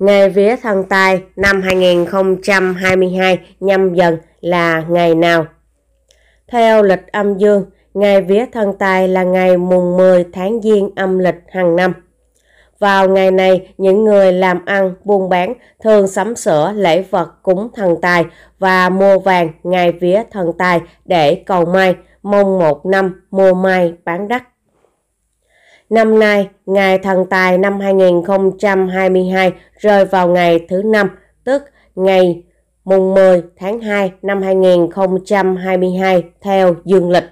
Ngày vía thần tài năm 2022 nhâm dần là ngày nào? Theo lịch âm dương, ngày vía thần tài là ngày mùng 10 tháng Giêng âm lịch hàng năm. Vào ngày này, những người làm ăn, buôn bán thường sắm sửa lễ vật cúng thần tài và mua vàng ngày vía thần tài để cầu may, mong một năm mua may bán đắt. Năm nay, ngày thần tài năm 2022 rơi vào ngày thứ năm, tức ngày mùng 10 tháng 2 năm 2022 theo dương lịch.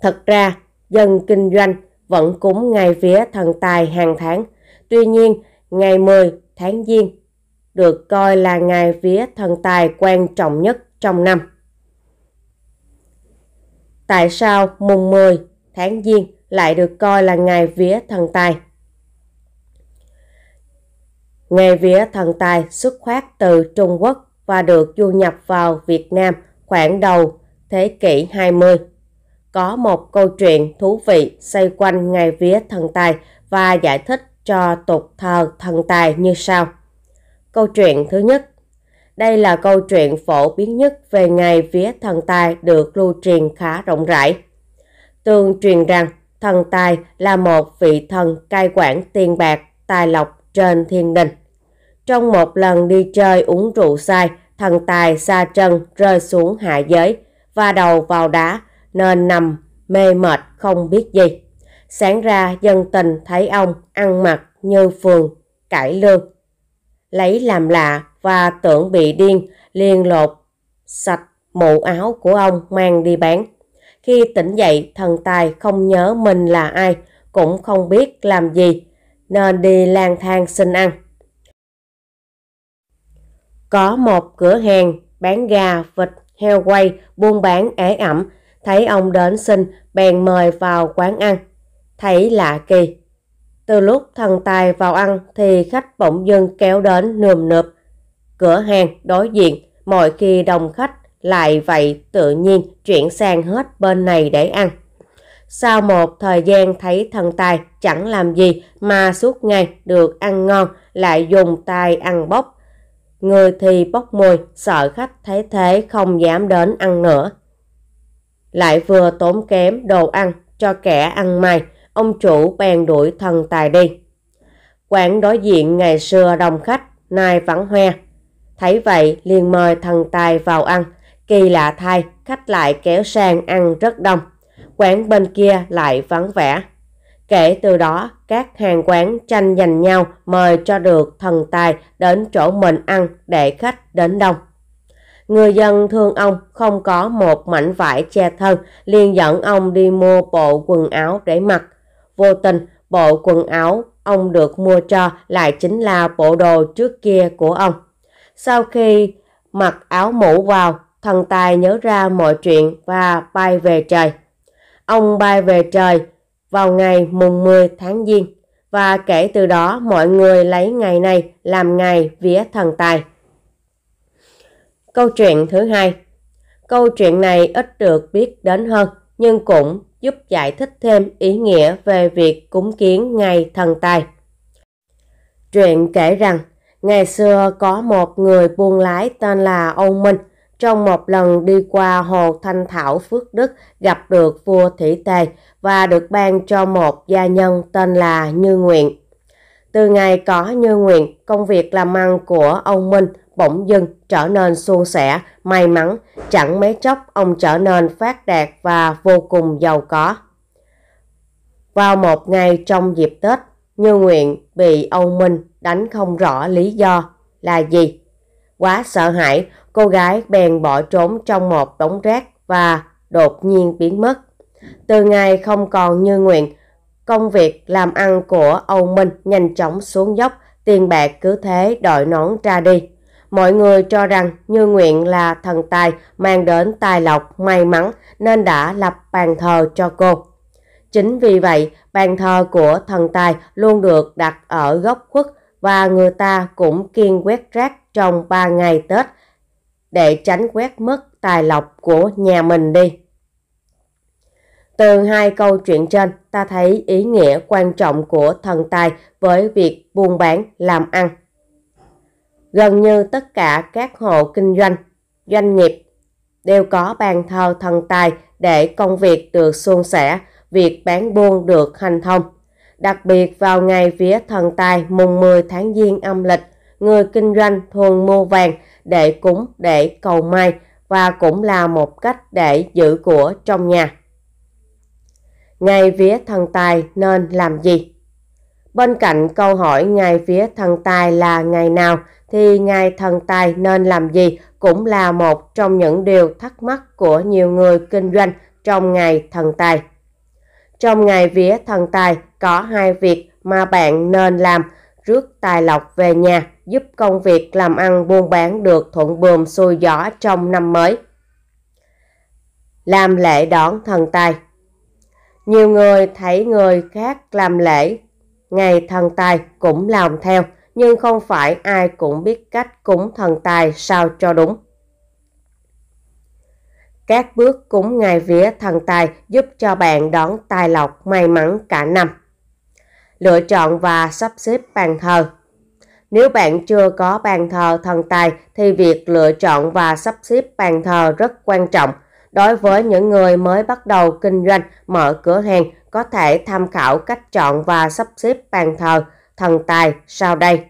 Thật ra, dân kinh doanh vẫn cúng ngày vía thần tài hàng tháng. Tuy nhiên, ngày 10 tháng Giêng được coi là ngày vía thần tài quan trọng nhất trong năm. Tại sao mùng 10 tháng Giêng lại được coi là ngày vía thần tài. Ngày vía thần tài xuất phát từ Trung Quốc và được du nhập vào Việt Nam khoảng đầu thế kỷ 20. Có một câu chuyện thú vị xoay quanh ngày vía thần tài và giải thích cho tục thờ thần tài như sau. Câu chuyện thứ nhất đây là câu chuyện phổ biến nhất về ngày vía thần tài được lưu truyền khá rộng rãi. Tương truyền rằng, Thần tài là một vị thần cai quản tiền bạc, tài lộc trên thiên đình. Trong một lần đi chơi uống rượu sai, thần tài xa chân rơi xuống hạ giới và đầu vào đá nên nằm mê mệt không biết gì. Sáng ra dân tình thấy ông ăn mặc như phường, cải lương. Lấy làm lạ và tưởng bị điên liền lột sạch mũ áo của ông mang đi bán. Khi tỉnh dậy, thần tài không nhớ mình là ai, cũng không biết làm gì, nên đi lang thang xin ăn. Có một cửa hàng bán gà, vịt, heo quay, buôn bán ế ẩm, thấy ông đến xin, bèn mời vào quán ăn. Thấy lạ kỳ. Từ lúc thần tài vào ăn thì khách bỗng dưng kéo đến nườm nượp. Cửa hàng đối diện, mọi khi đồng khách lại vậy tự nhiên chuyển sang hết bên này để ăn. Sau một thời gian thấy thần tài chẳng làm gì mà suốt ngày được ăn ngon lại dùng tay ăn bóc. Người thì bóc mùi, sợ khách thấy thế không dám đến ăn nữa. Lại vừa tốn kém đồ ăn cho kẻ ăn mày, ông chủ bèn đuổi thần tài đi. quán đối diện ngày xưa đông khách, nay vắng hoe. Thấy vậy liền mời thần tài vào ăn, Kỳ lạ thay, khách lại kéo sang ăn rất đông. Quán bên kia lại vắng vẻ. Kể từ đó, các hàng quán tranh giành nhau mời cho được thần tài đến chỗ mình ăn để khách đến đông. Người dân thương ông không có một mảnh vải che thân, liền dẫn ông đi mua bộ quần áo để mặc. Vô tình, bộ quần áo ông được mua cho lại chính là bộ đồ trước kia của ông. Sau khi mặc áo mũ vào, thần tài nhớ ra mọi chuyện và bay về trời. Ông bay về trời vào ngày mùng 10 tháng Giêng và kể từ đó mọi người lấy ngày này làm ngày vía thần tài. Câu chuyện thứ hai Câu chuyện này ít được biết đến hơn nhưng cũng giúp giải thích thêm ý nghĩa về việc cúng kiến ngày thần tài. chuyện kể rằng, ngày xưa có một người buôn lái tên là Âu Minh – trong một lần đi qua hồ Thanh Thảo Phước Đức gặp được vua Thủy Tề và được ban cho một gia nhân tên là Như Nguyện. Từ ngày có Như Nguyện, công việc làm ăn của ông Minh bỗng dưng trở nên suôn sẻ, may mắn, chẳng mấy chốc ông trở nên phát đạt và vô cùng giàu có. Vào một ngày trong dịp Tết, Như Nguyện bị ông Minh đánh không rõ lý do là gì. Quá sợ hãi, Cô gái bèn bỏ trốn trong một đống rác và đột nhiên biến mất. Từ ngày không còn như nguyện, công việc làm ăn của Âu Minh nhanh chóng xuống dốc, tiền bạc cứ thế đội nón ra đi. Mọi người cho rằng Như Nguyện là thần tài mang đến tài lộc may mắn nên đã lập bàn thờ cho cô. Chính vì vậy, bàn thờ của thần tài luôn được đặt ở góc khuất và người ta cũng kiên quét rác trong 3 ngày Tết để tránh quét mất tài lộc của nhà mình đi. Từ hai câu chuyện trên, ta thấy ý nghĩa quan trọng của thần tài với việc buôn bán, làm ăn. Gần như tất cả các hộ kinh doanh, doanh nghiệp đều có bàn thờ thần tài để công việc được suôn sẻ, việc bán buôn được hành thông. Đặc biệt vào ngày vía thần tài mùng 10 tháng Giêng âm lịch, người kinh doanh thường mua vàng để cúng để cầu may và cũng là một cách để giữ của trong nhà. Ngày vía thần tài nên làm gì? Bên cạnh câu hỏi ngày vía thần tài là ngày nào thì ngày thần tài nên làm gì cũng là một trong những điều thắc mắc của nhiều người kinh doanh trong ngày thần tài. Trong ngày vía thần tài có hai việc mà bạn nên làm rước tài lộc về nhà, giúp công việc làm ăn buôn bán được thuận buồm xuôi gió trong năm mới. Làm lễ đón thần tài Nhiều người thấy người khác làm lễ, ngày thần tài cũng làm theo, nhưng không phải ai cũng biết cách cúng thần tài sao cho đúng. Các bước cúng ngày vía thần tài giúp cho bạn đón tài lộc may mắn cả năm lựa chọn và sắp xếp bàn thờ. Nếu bạn chưa có bàn thờ thần tài thì việc lựa chọn và sắp xếp bàn thờ rất quan trọng. Đối với những người mới bắt đầu kinh doanh, mở cửa hàng, có thể tham khảo cách chọn và sắp xếp bàn thờ thần tài sau đây.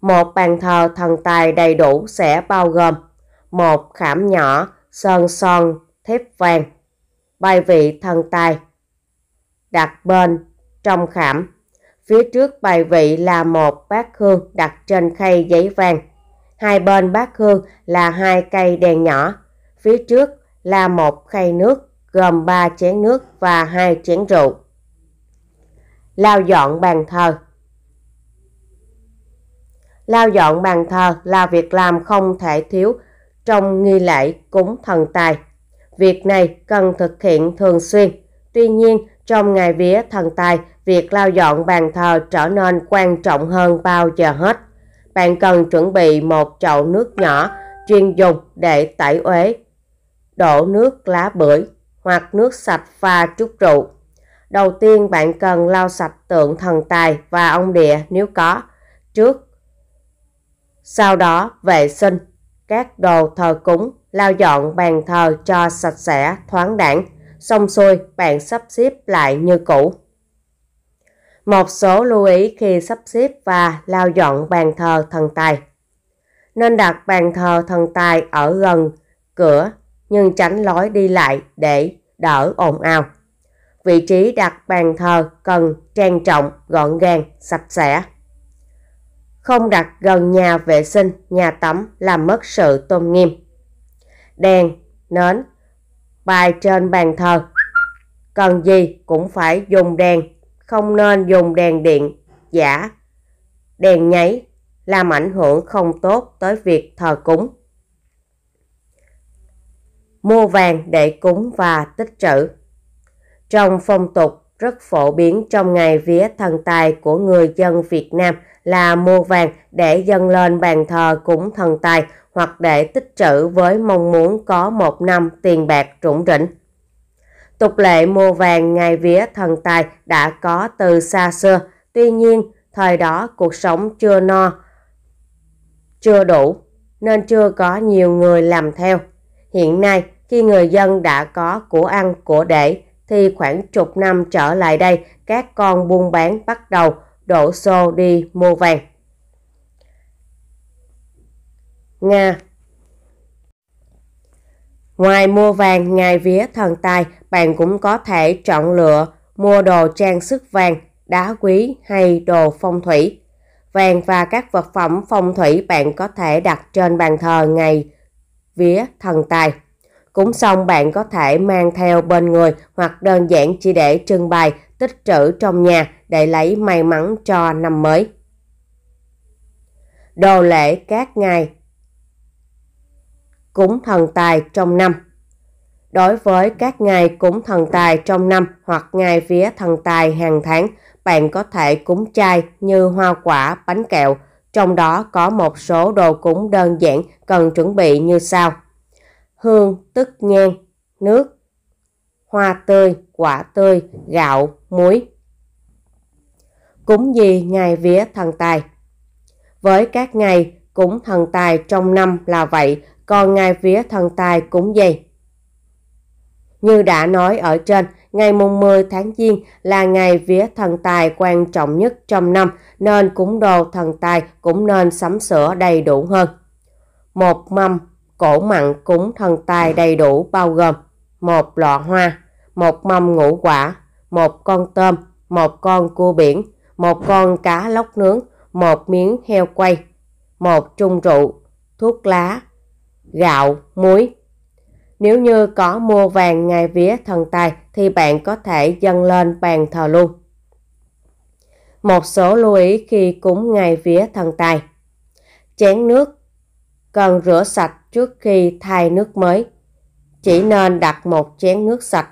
Một bàn thờ thần tài đầy đủ sẽ bao gồm một khảm nhỏ, sơn son, thép vàng, bài vị thần tài, đặt bên trong khảm. Phía trước bài vị là một bát hương đặt trên khay giấy vàng. Hai bên bát hương là hai cây đèn nhỏ. Phía trước là một khay nước gồm ba chén nước và hai chén rượu. Lao dọn bàn thờ Lao dọn bàn thờ là việc làm không thể thiếu trong nghi lễ cúng thần tài. Việc này cần thực hiện thường xuyên. Tuy nhiên, trong ngày vía thần tài Việc lau dọn bàn thờ trở nên quan trọng hơn bao giờ hết. Bạn cần chuẩn bị một chậu nước nhỏ chuyên dùng để tẩy uế. Đổ nước lá bưởi hoặc nước sạch pha chút rượu. Đầu tiên bạn cần lau sạch tượng thần tài và ông địa nếu có trước. Sau đó vệ sinh các đồ thờ cúng, lau dọn bàn thờ cho sạch sẽ, thoáng đẳng. Xong xuôi, bạn sắp xếp lại như cũ. Một số lưu ý khi sắp xếp và lao dọn bàn thờ thần tài. Nên đặt bàn thờ thần tài ở gần cửa nhưng tránh lối đi lại để đỡ ồn ào. Vị trí đặt bàn thờ cần trang trọng, gọn gàng, sạch sẽ. Không đặt gần nhà vệ sinh, nhà tắm làm mất sự tôn nghiêm. Đèn, nến, bài trên bàn thờ. Cần gì cũng phải dùng đèn không nên dùng đèn điện giả, đèn nháy làm ảnh hưởng không tốt tới việc thờ cúng. Mua vàng để cúng và tích trữ Trong phong tục rất phổ biến trong ngày vía thần tài của người dân Việt Nam là mua vàng để dâng lên bàn thờ cúng thần tài hoặc để tích trữ với mong muốn có một năm tiền bạc rủng rỉnh. Tục lệ mua vàng ngày vía thần tài đã có từ xa xưa, tuy nhiên thời đó cuộc sống chưa no, chưa đủ nên chưa có nhiều người làm theo. Hiện nay khi người dân đã có của ăn của để thì khoảng chục năm trở lại đây các con buôn bán bắt đầu đổ xô đi mua vàng. Nga Ngoài mua vàng, ngài vía thần tài, bạn cũng có thể chọn lựa mua đồ trang sức vàng, đá quý hay đồ phong thủy. Vàng và các vật phẩm phong thủy bạn có thể đặt trên bàn thờ ngày vía thần tài. Cúng xong bạn có thể mang theo bên người hoặc đơn giản chỉ để trưng bày, tích trữ trong nhà để lấy may mắn cho năm mới. Đồ lễ các ngày cúng thần tài trong năm. Đối với các ngày cúng thần tài trong năm hoặc ngày vía thần tài hàng tháng, bạn có thể cúng chay như hoa quả, bánh kẹo, trong đó có một số đồ cúng đơn giản cần chuẩn bị như sau. Hương, tức nhang, nước, hoa tươi, quả tươi, gạo, muối. Cúng gì ngày vía thần tài? Với các ngày cúng thần tài trong năm là vậy, còn ngày phía thần tài cũng vậy. Như đã nói ở trên, ngày mùng 10 tháng Giêng là ngày vía thần tài quan trọng nhất trong năm nên cúng đồ thần tài cũng nên sắm sửa đầy đủ hơn. Một mâm cổ mặn cúng thần tài đầy đủ bao gồm một lọ hoa, một mâm ngũ quả, một con tôm, một con cua biển, một con cá lóc nướng, một miếng heo quay, một chung rượu, thuốc lá, gạo, muối. Nếu như có mua vàng ngai vía thần tài thì bạn có thể dâng lên bàn thờ luôn. Một số lưu ý khi cúng ngai vía thần tài. Chén nước cần rửa sạch trước khi thay nước mới. Chỉ nên đặt một chén nước sạch,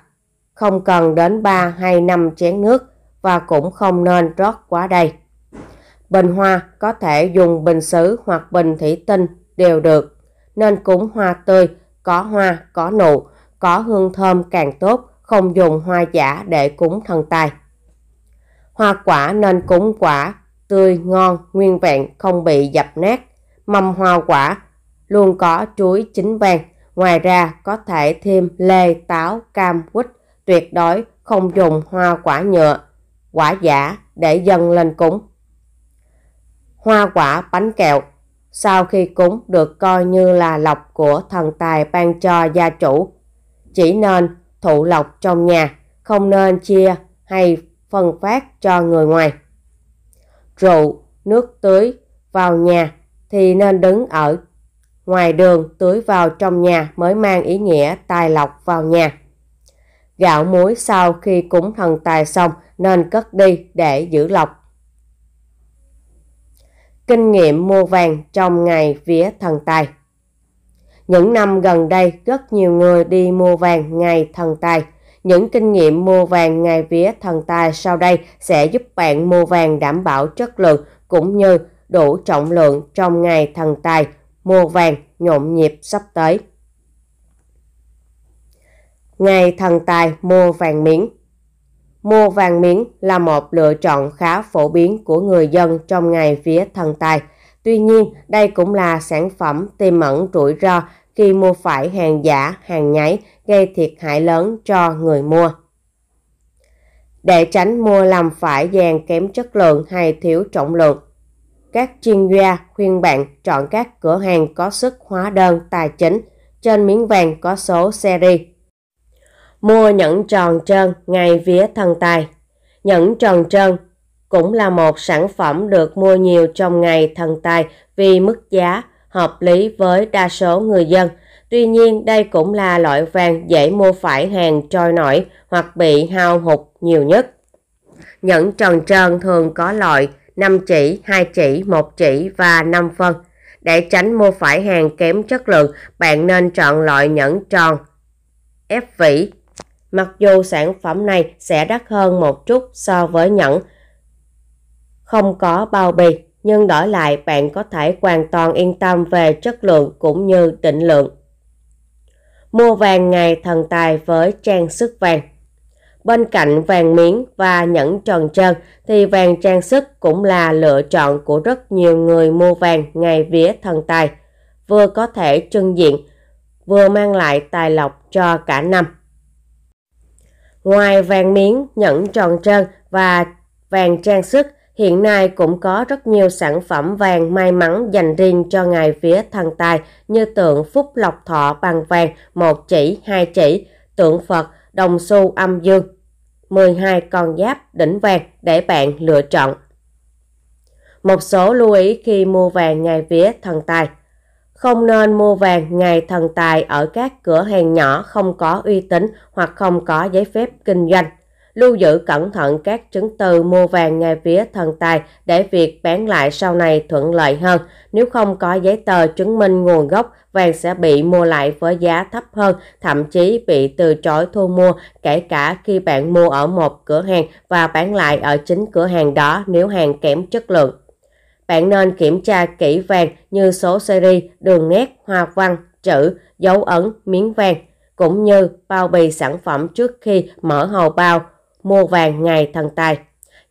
không cần đến 3 hay 5 chén nước và cũng không nên rót quá đầy. Bình hoa có thể dùng bình sứ hoặc bình thủy tinh đều được nên cúng hoa tươi, có hoa, có nụ, có hương thơm càng tốt, không dùng hoa giả để cúng thần tài. Hoa quả nên cúng quả, tươi, ngon, nguyên vẹn, không bị dập nát. Mâm hoa quả luôn có chuối chín vàng, ngoài ra có thể thêm lê, táo, cam, quýt, tuyệt đối không dùng hoa quả nhựa, quả giả để dâng lên cúng. Hoa quả bánh kẹo sau khi cúng được coi như là lộc của thần tài ban cho gia chủ. Chỉ nên thụ lộc trong nhà, không nên chia hay phân phát cho người ngoài. Rượu, nước tưới vào nhà thì nên đứng ở ngoài đường tưới vào trong nhà mới mang ý nghĩa tài lộc vào nhà. Gạo muối sau khi cúng thần tài xong nên cất đi để giữ lọc kinh nghiệm mua vàng trong ngày vía thần tài. Những năm gần đây, rất nhiều người đi mua vàng ngày thần tài. Những kinh nghiệm mua vàng ngày vía thần tài sau đây sẽ giúp bạn mua vàng đảm bảo chất lượng cũng như đủ trọng lượng trong ngày thần tài, mua vàng nhộn nhịp sắp tới. Ngày thần tài mua vàng miếng Mua vàng miếng là một lựa chọn khá phổ biến của người dân trong ngày vía thần tài. Tuy nhiên, đây cũng là sản phẩm tiềm ẩn rủi ro khi mua phải hàng giả, hàng nhái gây thiệt hại lớn cho người mua. Để tránh mua làm phải vàng kém chất lượng hay thiếu trọng lượng, các chuyên gia khuyên bạn chọn các cửa hàng có sức hóa đơn tài chính trên miếng vàng có số series mua nhẫn tròn trơn ngay vía thần tài. Nhẫn tròn trơn cũng là một sản phẩm được mua nhiều trong ngày thần tài vì mức giá hợp lý với đa số người dân. Tuy nhiên, đây cũng là loại vàng dễ mua phải hàng trôi nổi hoặc bị hao hụt nhiều nhất. Nhẫn tròn trơn thường có loại 5 chỉ, 2 chỉ, 1 chỉ và 5 phân. Để tránh mua phải hàng kém chất lượng, bạn nên chọn loại nhẫn tròn, ép vỉ Mặc dù sản phẩm này sẽ đắt hơn một chút so với nhẫn không có bao bì, nhưng đổi lại bạn có thể hoàn toàn yên tâm về chất lượng cũng như định lượng. Mua vàng ngày thần tài với trang sức vàng. Bên cạnh vàng miếng và nhẫn tròn trơn thì vàng trang sức cũng là lựa chọn của rất nhiều người mua vàng ngày vía thần tài, vừa có thể trưng diện, vừa mang lại tài lộc cho cả năm. Ngoài vàng miếng, nhẫn tròn trơn và vàng trang sức, hiện nay cũng có rất nhiều sản phẩm vàng may mắn dành riêng cho ngày vía thần tài như tượng phúc lộc thọ bằng vàng một chỉ, hai chỉ, tượng Phật, đồng xu âm dương. 12 con giáp đỉnh vàng để bạn lựa chọn. Một số lưu ý khi mua vàng ngày vía thần tài. Không nên mua vàng ngày thần tài ở các cửa hàng nhỏ không có uy tín hoặc không có giấy phép kinh doanh. Lưu giữ cẩn thận các chứng từ mua vàng ngày vía thần tài để việc bán lại sau này thuận lợi hơn. Nếu không có giấy tờ chứng minh nguồn gốc, vàng sẽ bị mua lại với giá thấp hơn, thậm chí bị từ chối thu mua, kể cả khi bạn mua ở một cửa hàng và bán lại ở chính cửa hàng đó nếu hàng kém chất lượng. Bạn nên kiểm tra kỹ vàng như số seri, đường nét, hoa văn, chữ, dấu ấn, miếng vàng, cũng như bao bì sản phẩm trước khi mở hầu bao, mua vàng ngày thần tài.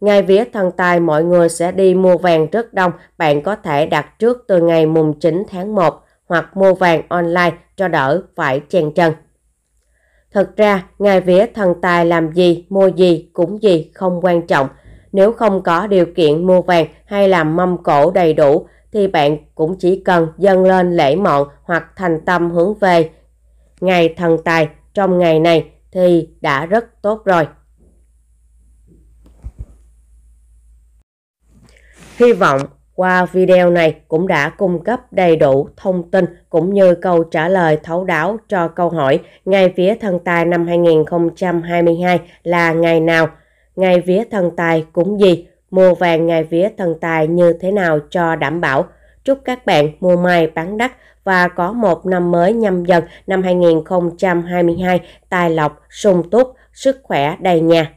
Ngày vía thần tài mọi người sẽ đi mua vàng rất đông, bạn có thể đặt trước từ ngày mùng 9 tháng 1 hoặc mua vàng online cho đỡ phải chen chân. Thật ra, ngày vía thần tài làm gì, mua gì, cũng gì không quan trọng, nếu không có điều kiện mua vàng hay làm mâm cổ đầy đủ thì bạn cũng chỉ cần dâng lên lễ mọn hoặc thành tâm hướng về. Ngày thần tài trong ngày này thì đã rất tốt rồi. Hy vọng qua video này cũng đã cung cấp đầy đủ thông tin cũng như câu trả lời thấu đáo cho câu hỏi ngày vía thần tài năm 2022 là ngày nào ngày vía thần tài cũng gì, mua vàng ngày vía thần tài như thế nào cho đảm bảo. Chúc các bạn mua may bán đắt và có một năm mới nhâm dần năm 2022 tài lộc sung túc, sức khỏe đầy nhà.